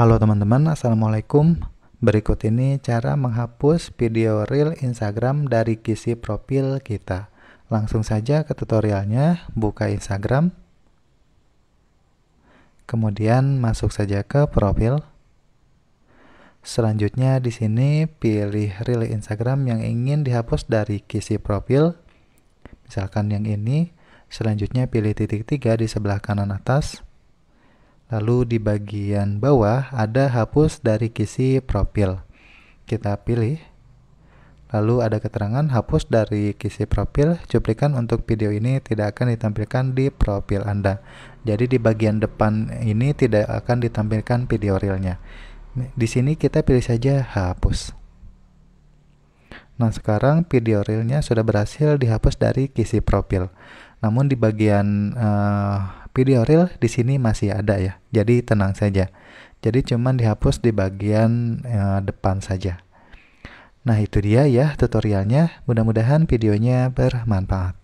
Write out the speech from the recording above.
Halo teman-teman, Assalamualaikum. Berikut ini cara menghapus video reel Instagram dari kisi profil kita. Langsung saja ke tutorialnya, buka Instagram. Kemudian masuk saja ke profil. Selanjutnya di sini pilih reel Instagram yang ingin dihapus dari kisi profil. Misalkan yang ini. Selanjutnya pilih titik tiga di sebelah kanan atas. Lalu di bagian bawah ada hapus dari kisi profil. Kita pilih. Lalu ada keterangan hapus dari kisi profil, cuplikan untuk video ini tidak akan ditampilkan di profil Anda. Jadi di bagian depan ini tidak akan ditampilkan video realnya. Di sini kita pilih saja hapus. Nah sekarang video realnya sudah berhasil dihapus dari kisi profil. Namun di bagian uh, Video reel di sini masih ada ya, jadi tenang saja. Jadi cuman dihapus di bagian e, depan saja. Nah itu dia ya tutorialnya, mudah-mudahan videonya bermanfaat.